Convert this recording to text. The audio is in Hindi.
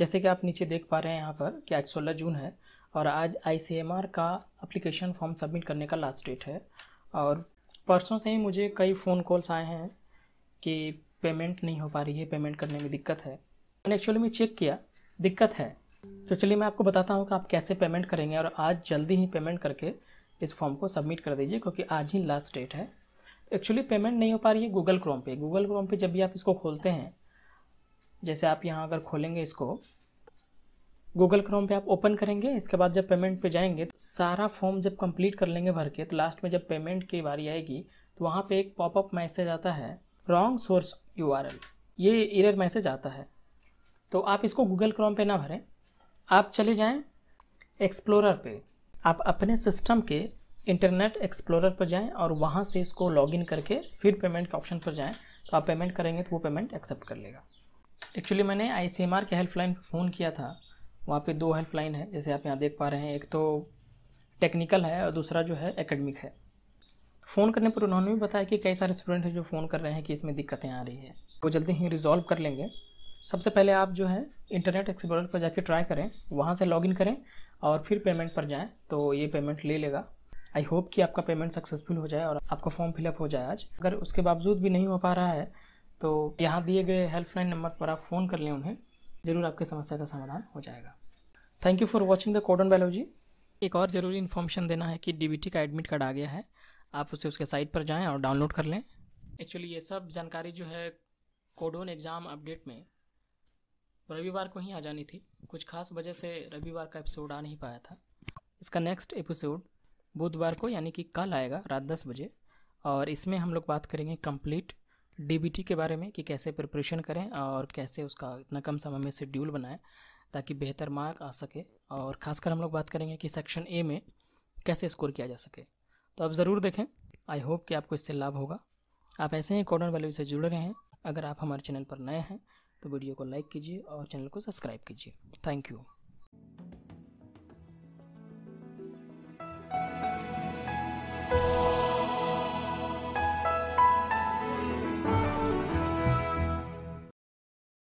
जैसे कि आप नीचे देख पा रहे हैं यहाँ पर कि आज सोलह जून है और आज आई का अप्लीकेशन फॉर्म सबमिट करने का लास्ट डेट है और परसों से ही मुझे कई फ़ोन कॉल्स आए हैं कि पेमेंट नहीं हो पा रही है पेमेंट करने में दिक्कत है मैंने एक्चुअली में चेक किया दिक्कत है तो चलिए मैं आपको बताता हूँ कि आप कैसे पेमेंट करेंगे और आज जल्दी ही पेमेंट करके इस फॉर्म को सबमिट कर दीजिए क्योंकि आज ही लास्ट डेट है एक्चुअली पेमेंट नहीं हो पा रही है गूगल क्रोम पे गूगल क्रोम पे जब भी आप इसको खोलते हैं जैसे आप यहाँ अगर खोलेंगे इसको गूगल क्रोम पे आप ओपन करेंगे इसके बाद जब पेमेंट पे जाएंगे तो सारा फॉर्म जब कंप्लीट कर लेंगे भर के तो लास्ट में जब पेमेंट की बारी आएगी तो वहाँ पे एक पॉपअप मैसेज आता है रॉन्ग सोर्स यू ये इरर मैसेज आता है तो आप इसको गूगल क्रोम पे ना भरें आप चले जाएं एक्सप्लोरर पे आप अपने सिस्टम के इंटरनेट एक्सप्लोरर पर जाएं और वहाँ से इसको लॉगिन करके फिर पेमेंट के ऑप्शन पर जाएं तो आप पेमेंट करेंगे तो वो पेमेंट एक्सेप्ट कर लेगा एक्चुअली मैंने आई सी एम आर के हेल्पलाइन पर फ़ोन किया था वहाँ पे दो हेल्पलाइन है जैसे आप यहाँ देख पा रहे हैं एक तो टेक्निकल है और दूसरा जो है एकेडमिक है फ़ोन करने पर उन्होंने भी बताया कि कई सारे स्टूडेंट हैं जो फ़ोन कर रहे हैं कि इसमें दिक्कतें आ रही है वो जल्दी ही रिजॉल्व कर लेंगे सबसे पहले आप जो है इंटरनेट एक्सप्लोरर पर जाके ट्राई करें वहाँ से लॉगिन करें और फिर पेमेंट पर जाएँ तो ये पेमेंट ले लेगा आई होप कि आपका पेमेंट सक्सेसफुल हो जाए और आपका फॉर्म फिलअप हो जाए आज अगर उसके बावजूद भी नहीं हो पा रहा है तो यहाँ दिए गए हेल्पलाइन नंबर पर आप फ़ोन कर लें उन्हें ज़रूर आपकी समस्या का समाधान हो जाएगा thank you for watching the codon biology एक और ज़रूरी इन्फॉर्मेशन देना है कि डी का एडमिट कार्ड आ गया है आप उसे उसके साइट पर जाएं और डाउनलोड कर लें एक्चुअली ये सब जानकारी जो है कोडोन एग्ज़ाम अपडेट में रविवार को ही आ जानी थी कुछ खास वजह से रविवार का एपिसोड आ नहीं पाया था इसका नेक्स्ट एपिसोड बुधवार को यानी कि कल आएगा रात दस बजे और इसमें हम लोग बात करेंगे कंप्लीट डीबीटी के बारे में कि कैसे प्रिपरेशन करें और कैसे उसका इतना कम समय में शेड्यूल बनाएं ताकि बेहतर मार्क आ सके और खासकर हम लोग बात करेंगे कि सेक्शन ए में कैसे स्कोर किया जा सके तो आप ज़रूर देखें आई होप कि आपको इससे लाभ होगा आप ऐसे ही कॉर्नर वैल्यू से जुड़े हैं अगर आप हमारे चैनल पर नए हैं तो वीडियो को लाइक कीजिए और चैनल को सब्सक्राइब कीजिए थैंक यू